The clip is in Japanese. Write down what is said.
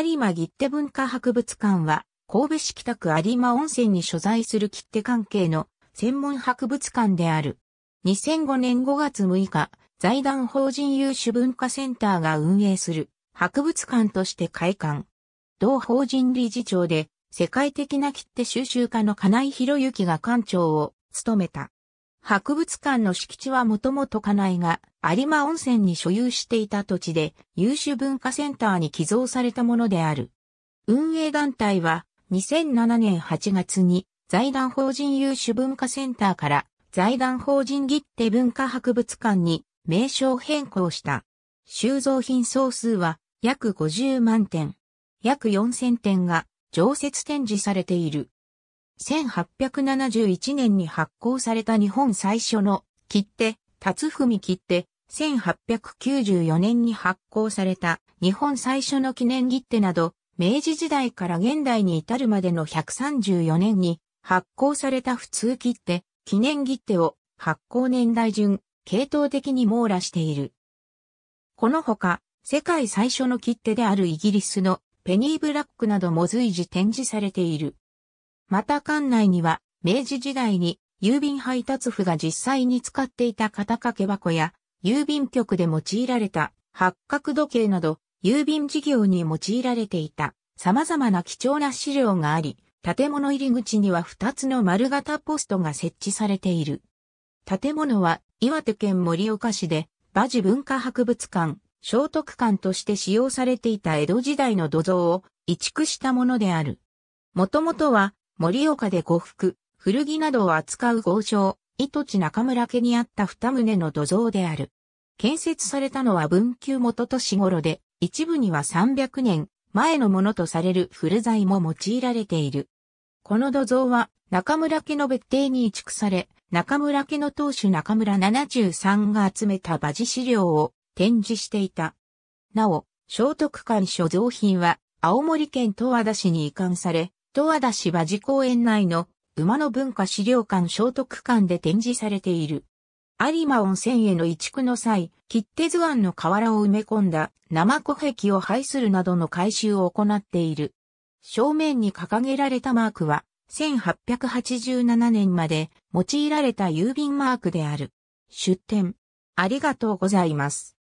有馬切手文化博物館は、神戸市北区有馬温泉に所在する切手関係の専門博物館である。2005年5月6日、財団法人有志文化センターが運営する博物館として開館。同法人理事長で世界的な切手収集家の金井博之が館長を務めた。博物館の敷地はもともと家内が有馬温泉に所有していた土地で優秀文化センターに寄贈されたものである。運営団体は2007年8月に財団法人優秀文化センターから財団法人切手文化博物館に名称変更した。収蔵品総数は約50万点。約4000点が常設展示されている。1871年に発行された日本最初の切手、辰文切手、1894年に発行された日本最初の記念切手など、明治時代から現代に至るまでの134年に発行された普通切手、記念切手を発行年代順、系統的に網羅している。このほか、世界最初の切手であるイギリスのペニーブラックなども随時展示されている。また館内には、明治時代に郵便配達府が実際に使っていた肩掛け箱や、郵便局で用いられた八角時計など、郵便事業に用いられていた様々な貴重な資料があり、建物入り口には2つの丸型ポストが設置されている。建物は岩手県盛岡市で、馬事文化博物館、聖徳館として使用されていた江戸時代の土蔵を移築したものである。もともとは盛岡で呉服、古着などを扱う豪商、糸地中村家にあった二棟の土蔵である。建設されたのは文久元年頃で、一部には300年前のものとされる古材も用いられている。この土蔵は中村家の別邸に移築され、中村家の当主中村73が集めた馬事資料を展示していた。なお、聖徳館所蔵品は青森県東和田市に移管され、十和田市馬事公園内の馬の文化資料館聖徳館で展示されている。有馬温泉への移築の際、切手図案の瓦を埋め込んだ生古壁を廃するなどの改修を行っている。正面に掲げられたマークは、1887年まで用いられた郵便マークである。出展。ありがとうございます。